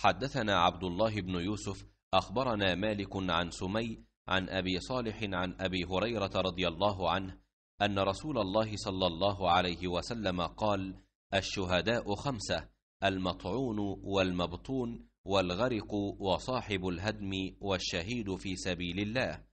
حدثنا عبد الله بن يوسف أخبرنا مالك عن سمي عن أبي صالح عن أبي هريرة رضي الله عنه أن رسول الله صلى الله عليه وسلم قال الشهداء خمسة المطعون والمبطون والغرق وصاحب الهدم والشهيد في سبيل الله